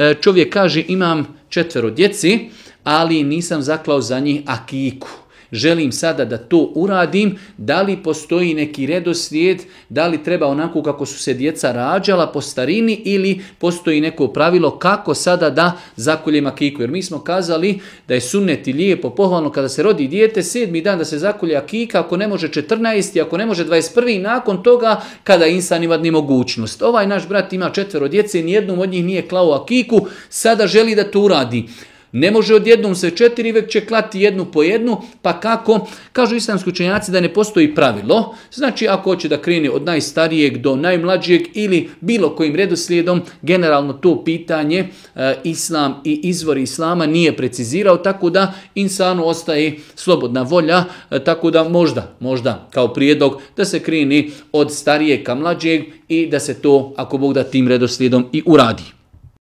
E, čovjek kaže imam četvero djeci, ali nisam zaklao za njih akiku želim sada da to uradim, da li postoji neki redoslijed, da li treba onako kako su se djeca rađala po starini ili postoji neko pravilo kako sada da zakoljem akiku. Jer mi smo kazali da je sunneti lijepo pohvalno kada se rodi dijete, sedmi dan da se zakolje akika, ako ne može 14, ako ne može 21, nakon toga kada insan ima mogućnost. Ovaj naš brat ima četvero djece, nijednom od njih nije klao akiku, sada želi da to uradi. Ne može odjednom sve četiri, već će klati jednu po jednu, pa kako? Kažu islamski učenjaci da ne postoji pravilo, znači ako hoće da krene od najstarijeg do najmlađijeg ili bilo kojim redoslijedom, generalno to pitanje e, islam i izvori islama nije precizirao, tako da insanu ostaje slobodna volja, e, tako da možda, možda kao prijedlog da se krene od starijeg ka mlađijeg i da se to, ako Bog da, tim redoslijedom i uradi.